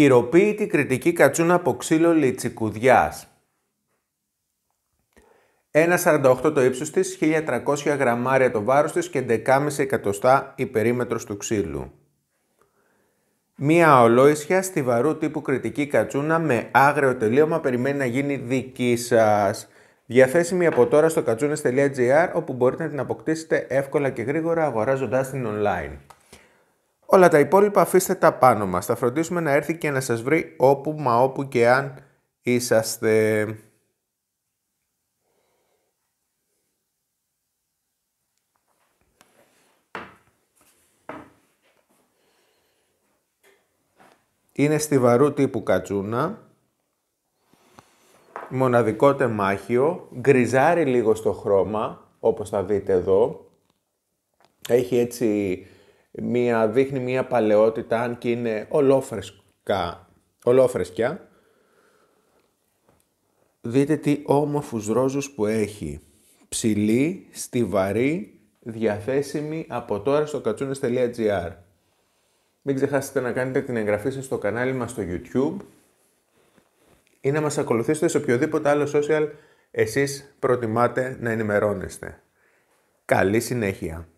Χειροποίητη κριτική κατσούνα από ξύλο λιτσικουδιάς. 1,48 το ύψος της, 1.300 γραμμάρια το βάρος της και 11,5 εκατοστά η περίμετρος του ξύλου. Μία ολόησια στιβαρού τύπου κριτική κατσούνα με άγριο τελείωμα περιμένει να γίνει δική σας. Διαθέσιμη από τώρα στο κατσούνες.gr όπου μπορείτε να την αποκτήσετε εύκολα και γρήγορα αγοράζοντάς την online. Όλα τα υπόλοιπα αφήστε τα πάνω μας. Θα φροντίσουμε να έρθει και να σας βρει όπου μα όπου και αν είσαστε. Είναι στιβαρού τύπου κατσούνα. Μοναδικό τεμάχιο. Γκριζάρει λίγο στο χρώμα, όπως θα δείτε εδώ. Έχει έτσι μια, δείχνει μια παλαιότητα, αν και είναι ολόφρεσκα, ολόφρεσκια. Δείτε τι όμορφους ρόζους που έχει. Ψηλή, στιβαρή, διαθέσιμη από τώρα στο κατσούνες.gr Μην ξεχάσετε να κάνετε την εγγραφή σας στο κανάλι μας στο YouTube ή να μας ακολουθήσετε σε οποιοδήποτε άλλο social εσείς προτιμάτε να ενημερώνεστε. Καλή συνέχεια!